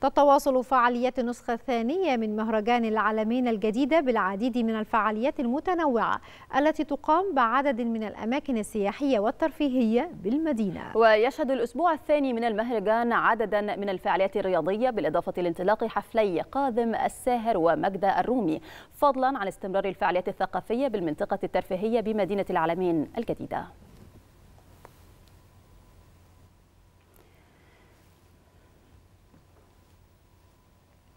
تتواصل فعاليات النسخة الثانية من مهرجان العالمين الجديدة بالعديد من الفعاليات المتنوعة التي تقام بعدد من الأماكن السياحية والترفيهية بالمدينة ويشهد الأسبوع الثاني من المهرجان عددا من الفعاليات الرياضية بالإضافة لانطلاق حفلي قاذم الساهر ومجد الرومي فضلا عن استمرار الفعاليات الثقافية بالمنطقة الترفيهية بمدينة العالمين الجديدة